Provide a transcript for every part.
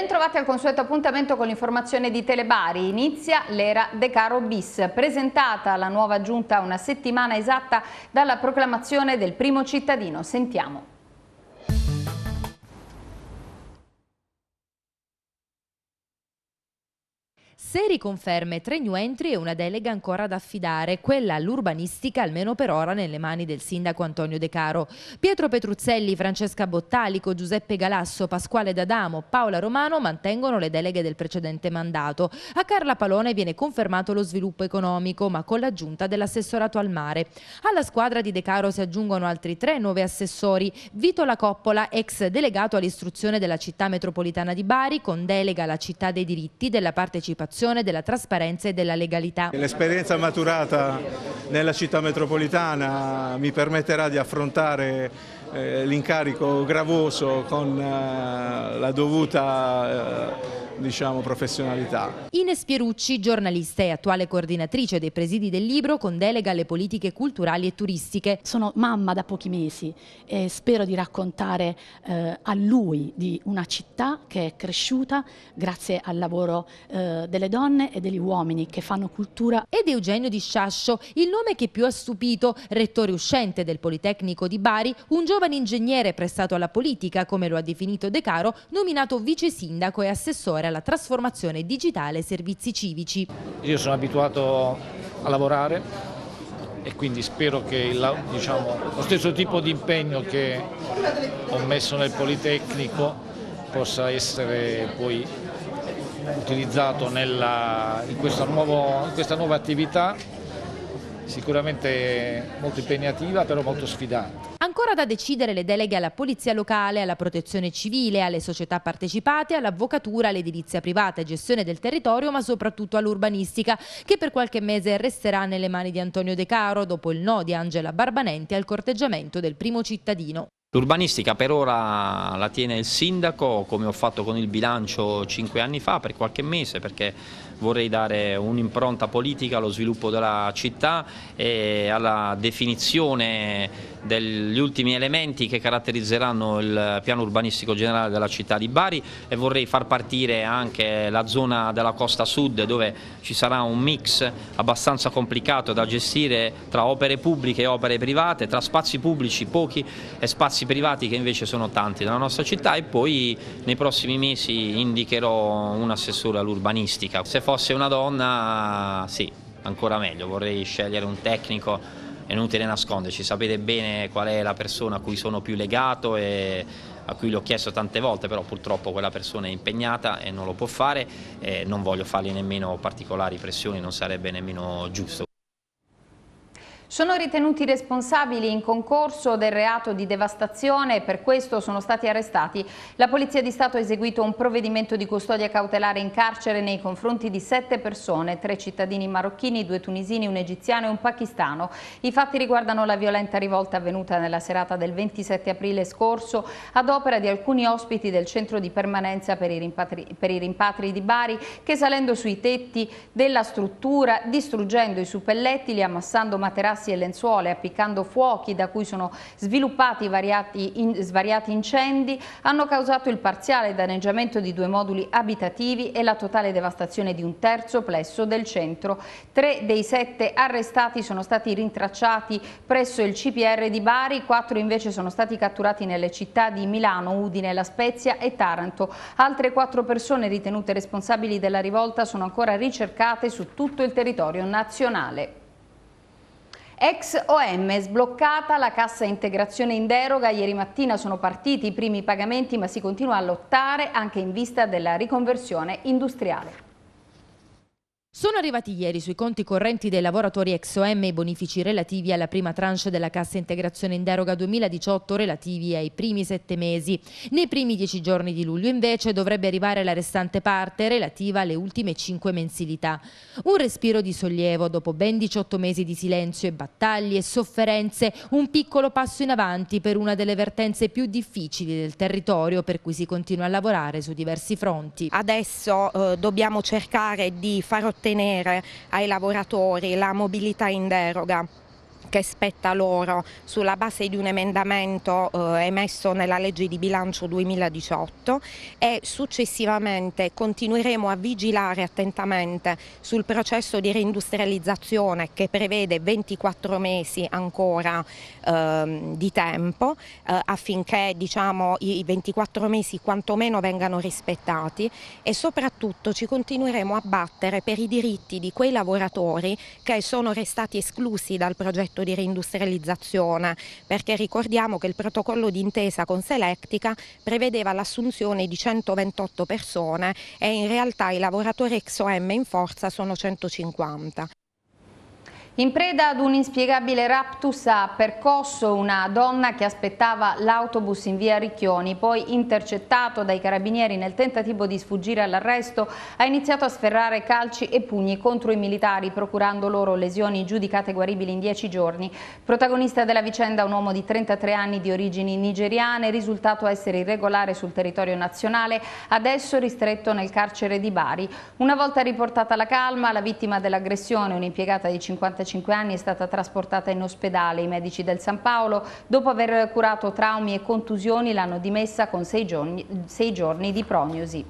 Bentrovati al consueto appuntamento con l'informazione di Telebari. Inizia l'era De Caro Bis, presentata la nuova giunta una settimana esatta dalla proclamazione del primo cittadino. Sentiamo. Se riconferme tre new entry e una delega ancora da affidare, quella all'urbanistica almeno per ora nelle mani del sindaco Antonio De Caro. Pietro Petruzzelli, Francesca Bottalico, Giuseppe Galasso, Pasquale D'Adamo, Paola Romano mantengono le deleghe del precedente mandato. A Carla Palone viene confermato lo sviluppo economico, ma con l'aggiunta dell'assessorato al mare. Alla squadra di De Caro si aggiungono altri tre nuovi assessori. Vito La Coppola, ex delegato all'istruzione della città metropolitana di Bari, con delega alla città dei diritti della partecipazione promozione della trasparenza e della legalità. L'esperienza maturata nella città metropolitana mi permetterà di affrontare eh, l'incarico gravoso con eh, la dovuta eh, diciamo, professionalità. Ines Pierucci, giornalista e attuale coordinatrice dei presidi del libro con delega alle politiche culturali e turistiche. Sono mamma da pochi mesi e spero di raccontare eh, a lui di una città che è cresciuta grazie al lavoro eh, delle donne e degli uomini che fanno cultura. Ed Eugenio Di Sciascio, il nome che più ha stupito, rettore uscente del Politecnico di Bari, un giovane ingegnere prestato alla politica, come lo ha definito De Caro, nominato vice sindaco e assessore alla trasformazione digitale e servizi civici. Io sono abituato a lavorare e quindi spero che il, diciamo, lo stesso tipo di impegno che ho messo nel Politecnico possa essere poi utilizzato nella, in, questa nuovo, in questa nuova attività sicuramente molto impegnativa però molto sfidante. Ancora da decidere le deleghe alla polizia locale, alla protezione civile, alle società partecipate, all'avvocatura, all'edilizia privata e gestione del territorio ma soprattutto all'urbanistica che per qualche mese resterà nelle mani di Antonio De Caro dopo il no di Angela Barbanenti al corteggiamento del primo cittadino. L'urbanistica per ora la tiene il sindaco come ho fatto con il bilancio cinque anni fa per qualche mese perché vorrei dare un'impronta politica allo sviluppo della città e alla definizione degli ultimi elementi che caratterizzeranno il piano urbanistico generale della città di Bari e vorrei far partire anche la zona della costa sud dove ci sarà un mix abbastanza complicato da gestire tra opere pubbliche e opere private, tra spazi pubblici pochi e spazi privati che invece sono tanti nella nostra città e poi nei prossimi mesi indicherò un assessore all'urbanistica. Se fosse una donna sì, ancora meglio, vorrei scegliere un tecnico, è inutile nasconderci, sapete bene qual è la persona a cui sono più legato e a cui l'ho chiesto tante volte, però purtroppo quella persona è impegnata e non lo può fare, non voglio fargli nemmeno particolari pressioni, non sarebbe nemmeno giusto. Sono ritenuti responsabili in concorso del reato di devastazione e per questo sono stati arrestati. La Polizia di Stato ha eseguito un provvedimento di custodia cautelare in carcere nei confronti di sette persone, tre cittadini marocchini, due tunisini, un egiziano e un pakistano. I fatti riguardano la violenta rivolta avvenuta nella serata del 27 aprile scorso ad opera di alcuni ospiti del centro di permanenza per i rimpatri, per i rimpatri di Bari che salendo sui tetti della struttura, distruggendo i suppellettili, li ammassando materassi materassi e lenzuole, appiccando fuochi da cui sono sviluppati variati in, svariati incendi, hanno causato il parziale danneggiamento di due moduli abitativi e la totale devastazione di un terzo plesso del centro. Tre dei sette arrestati sono stati rintracciati presso il CPR di Bari, quattro invece sono stati catturati nelle città di Milano, Udine, La Spezia e Taranto. Altre quattro persone ritenute responsabili della rivolta sono ancora ricercate su tutto il territorio nazionale. Ex OM sbloccata la cassa integrazione in deroga, ieri mattina sono partiti i primi pagamenti ma si continua a lottare anche in vista della riconversione industriale. Sono arrivati ieri sui conti correnti dei lavoratori ex OM i bonifici relativi alla prima tranche della cassa integrazione in deroga 2018 relativi ai primi sette mesi. Nei primi dieci giorni di luglio invece dovrebbe arrivare la restante parte relativa alle ultime cinque mensilità. Un respiro di sollievo dopo ben 18 mesi di silenzio e battaglie e sofferenze, un piccolo passo in avanti per una delle vertenze più difficili del territorio per cui si continua a lavorare su diversi fronti. Adesso eh, dobbiamo cercare di far ottenere ottenere ai lavoratori la mobilità in deroga che spetta loro sulla base di un emendamento eh, emesso nella legge di bilancio 2018 e successivamente continueremo a vigilare attentamente sul processo di reindustrializzazione che prevede 24 mesi ancora eh, di tempo eh, affinché diciamo, i 24 mesi quantomeno vengano rispettati e soprattutto ci continueremo a battere per i diritti di quei lavoratori che sono restati esclusi dal progetto progetto di reindustrializzazione, perché ricordiamo che il protocollo d'intesa con Selectica prevedeva l'assunzione di 128 persone e in realtà i lavoratori ex OM in forza sono 150. In preda ad un inspiegabile raptus ha percosso una donna che aspettava l'autobus in via Ricchioni, poi intercettato dai carabinieri nel tentativo di sfuggire all'arresto, ha iniziato a sferrare calci e pugni contro i militari, procurando loro lesioni giudicate guaribili in dieci giorni. Protagonista della vicenda un uomo di 33 anni di origini nigeriane, risultato essere irregolare sul territorio nazionale, adesso ristretto nel carcere di Bari. Una volta riportata la calma, la vittima dell'aggressione, un'impiegata di 55 45 anni, è stata trasportata in ospedale. I medici del San Paolo, dopo aver curato traumi e contusioni, l'hanno dimessa con sei giorni, sei giorni di prognosi.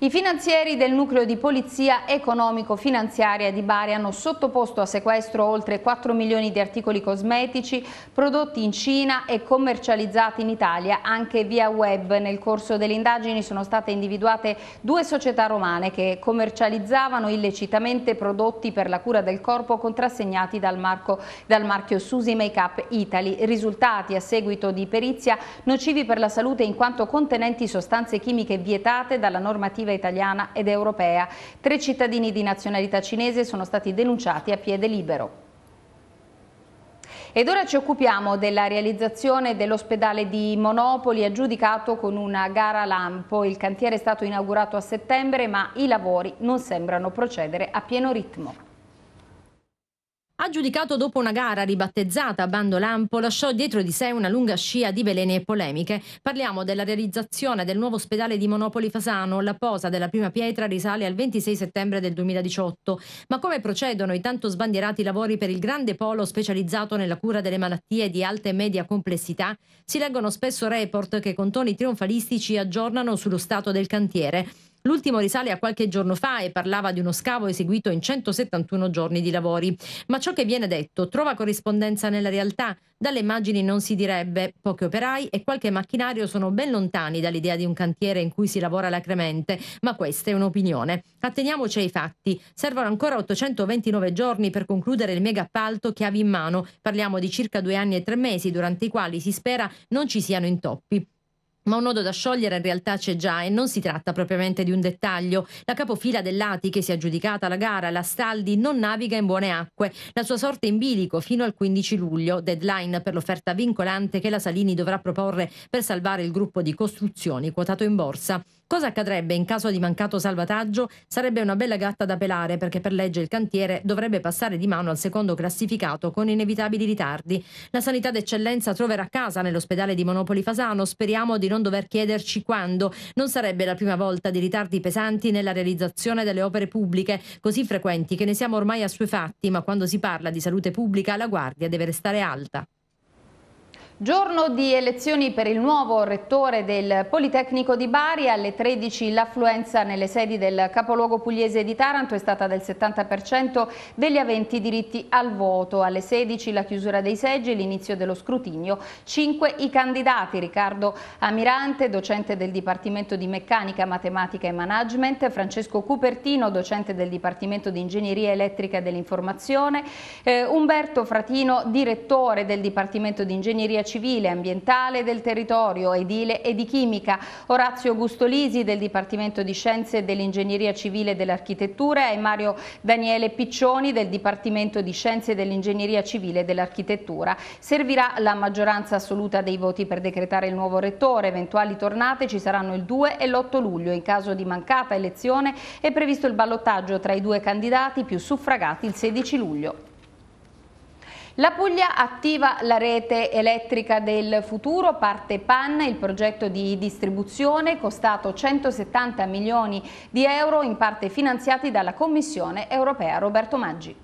I finanzieri del nucleo di polizia economico-finanziaria di Bari hanno sottoposto a sequestro oltre 4 milioni di articoli cosmetici prodotti in Cina e commercializzati in Italia anche via web. Nel corso delle indagini sono state individuate due società romane che commercializzavano illecitamente prodotti per la cura del corpo contrassegnati dal, marco, dal marchio Susi Makeup Italy, risultati a seguito di perizia nocivi per la salute in quanto contenenti sostanze chimiche vietate dalla normativa lavorativa italiana ed europea. Tre cittadini di nazionalità cinese sono stati denunciati a piede libero. Ed ora ci occupiamo della realizzazione dell'ospedale di Monopoli aggiudicato con una gara lampo. Il cantiere è stato inaugurato a settembre ma i lavori non sembrano procedere a pieno ritmo. Aggiudicato dopo una gara ribattezzata Bando Lampo, lasciò dietro di sé una lunga scia di veleni e polemiche. Parliamo della realizzazione del nuovo ospedale di Monopoli Fasano. La posa della prima pietra risale al 26 settembre del 2018. Ma come procedono i tanto sbandierati lavori per il grande polo specializzato nella cura delle malattie di alta e media complessità? Si leggono spesso report che con toni trionfalistici aggiornano sullo stato del cantiere. L'ultimo risale a qualche giorno fa e parlava di uno scavo eseguito in 171 giorni di lavori. Ma ciò che viene detto trova corrispondenza nella realtà? Dalle immagini non si direbbe, pochi operai e qualche macchinario sono ben lontani dall'idea di un cantiere in cui si lavora lacrimente, ma questa è un'opinione. Atteniamoci ai fatti. Servono ancora 829 giorni per concludere il mega appalto chiavi in mano. Parliamo di circa due anni e tre mesi, durante i quali si spera non ci siano intoppi. Ma un nodo da sciogliere in realtà c'è già e non si tratta propriamente di un dettaglio. La capofila dell'Ati che si è aggiudicata la gara, la Staldi, non naviga in buone acque. La sua sorte in bilico fino al 15 luglio, deadline per l'offerta vincolante che la Salini dovrà proporre per salvare il gruppo di costruzioni quotato in borsa. Cosa accadrebbe in caso di mancato salvataggio? Sarebbe una bella gatta da pelare perché per legge il cantiere dovrebbe passare di mano al secondo classificato con inevitabili ritardi. La sanità d'eccellenza troverà casa nell'ospedale di Monopoli Fasano, speriamo di non dover chiederci quando. Non sarebbe la prima volta di ritardi pesanti nella realizzazione delle opere pubbliche, così frequenti che ne siamo ormai assuefatti, ma quando si parla di salute pubblica la guardia deve restare alta. Giorno di elezioni per il nuovo rettore del Politecnico di Bari, alle 13 l'affluenza nelle sedi del capoluogo pugliese di Taranto è stata del 70% degli aventi diritti al voto, alle 16 la chiusura dei seggi e l'inizio dello scrutinio, 5 i candidati, Riccardo Amirante, docente del Dipartimento di Meccanica, Matematica e Management, Francesco Cupertino, docente del Dipartimento di Ingegneria Elettrica e dell'Informazione, eh, Umberto Fratino, direttore del Dipartimento di Ingegneria civile, ambientale del territorio, edile e di chimica, Orazio Gustolisi del Dipartimento di Scienze dell'Ingegneria Civile e dell'Architettura e Mario Daniele Piccioni del Dipartimento di Scienze dell'Ingegneria Civile e dell'Architettura. Servirà la maggioranza assoluta dei voti per decretare il nuovo rettore, eventuali tornate ci saranno il 2 e l'8 luglio. In caso di mancata elezione è previsto il ballottaggio tra i due candidati più suffragati il 16 luglio. La Puglia attiva la rete elettrica del futuro, parte PAN, il progetto di distribuzione costato 170 milioni di euro in parte finanziati dalla Commissione europea Roberto Maggi.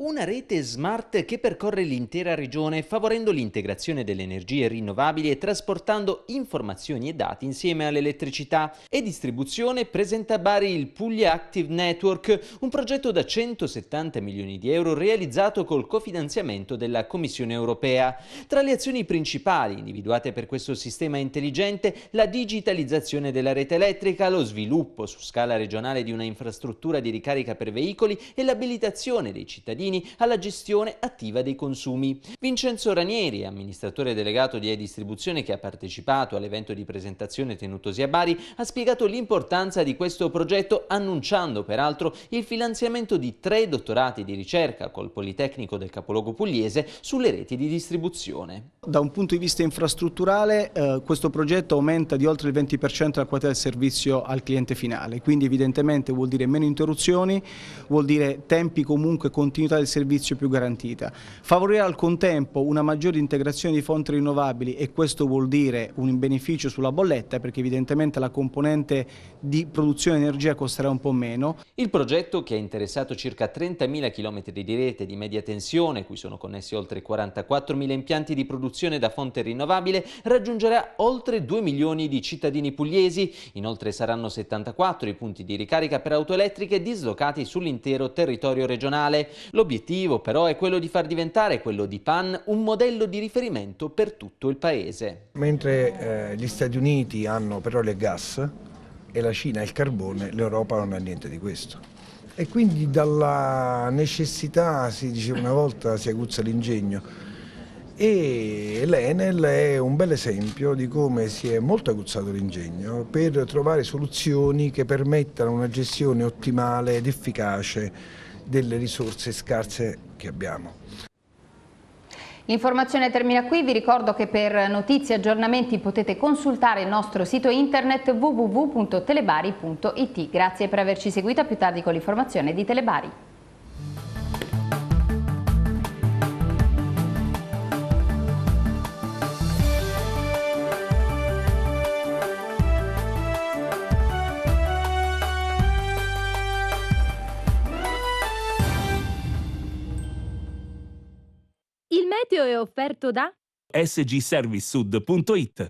Una rete smart che percorre l'intera regione favorendo l'integrazione delle energie rinnovabili e trasportando informazioni e dati insieme all'elettricità e distribuzione presenta a Bari il Puglia Active Network, un progetto da 170 milioni di euro realizzato col cofinanziamento della Commissione europea. Tra le azioni principali individuate per questo sistema intelligente la digitalizzazione della rete elettrica, lo sviluppo su scala regionale di una infrastruttura di ricarica per veicoli e l'abilitazione dei cittadini cittadini alla gestione attiva dei consumi. Vincenzo Ranieri, amministratore delegato di e-distribuzione che ha partecipato all'evento di presentazione tenutosi a Bari, ha spiegato l'importanza di questo progetto annunciando peraltro il finanziamento di tre dottorati di ricerca col Politecnico del capoluogo pugliese sulle reti di distribuzione. Da un punto di vista infrastrutturale eh, questo progetto aumenta di oltre il 20% la quota del servizio al cliente finale, quindi evidentemente vuol dire meno interruzioni, vuol dire tempi comunque continuità del servizio più garantita. Favorire al contempo una maggiore integrazione di fonti rinnovabili e questo vuol dire un beneficio sulla bolletta perché evidentemente la componente di produzione di energia costerà un po' meno. Il progetto che ha interessato circa 30.000 km di rete di media tensione, cui sono connessi oltre 44.000 impianti di produzione da fonte rinnovabile, raggiungerà oltre 2 milioni di cittadini pugliesi. Inoltre saranno 74 i punti di ricarica per auto elettriche dislocati sull'intero territorio regionale. L'obiettivo obiettivo però è quello di far diventare quello di Pan un modello di riferimento per tutto il paese. Mentre eh, gli Stati Uniti hanno petrolio e gas e la Cina il carbone, l'Europa non ha niente di questo. E quindi dalla necessità, si diceva una volta, si aguzza l'ingegno. E l'Enel è un bel esempio di come si è molto aguzzato l'ingegno per trovare soluzioni che permettano una gestione ottimale ed efficace delle risorse scarse che abbiamo. L'informazione termina qui, vi ricordo che per notizie e aggiornamenti potete consultare il nostro sito internet www.telebari.it. Grazie per averci seguito, a più tardi con l'informazione di Telebari. offerto da sgservicesud.it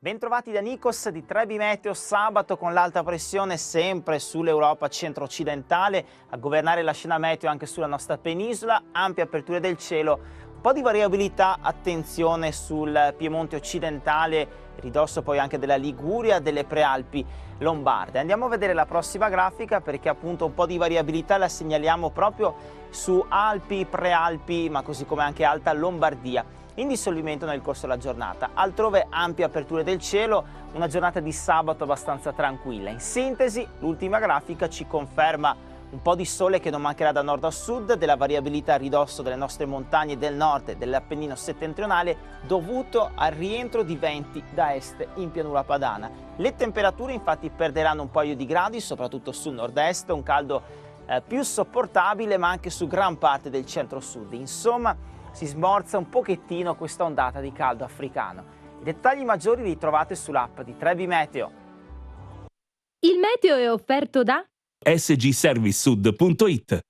Bentrovati da Nikos di Trebi Meteo, sabato con l'alta pressione sempre sull'Europa centro-occidentale, a governare la scena meteo anche sulla nostra penisola, ampie aperture del cielo, un po' di variabilità, attenzione sul Piemonte occidentale ridosso poi anche della Liguria, delle prealpi lombarde. Andiamo a vedere la prossima grafica perché appunto un po' di variabilità la segnaliamo proprio su Alpi, Prealpi, ma così come anche Alta Lombardia in dissolvimento nel corso della giornata. Altrove ampie aperture del cielo, una giornata di sabato abbastanza tranquilla. In sintesi, l'ultima grafica ci conferma un po' di sole che non mancherà da nord a sud, della variabilità a ridosso delle nostre montagne del nord e dell'Appennino settentrionale dovuto al rientro di venti da est in pianura padana. Le temperature infatti perderanno un paio di gradi, soprattutto sul nord-est, un caldo eh, più sopportabile ma anche su gran parte del centro-sud. Insomma, si smorza un pochettino questa ondata di caldo africano. I dettagli maggiori li trovate sull'app di Trebi Meteo. Il meteo è offerto da sgservicesud.it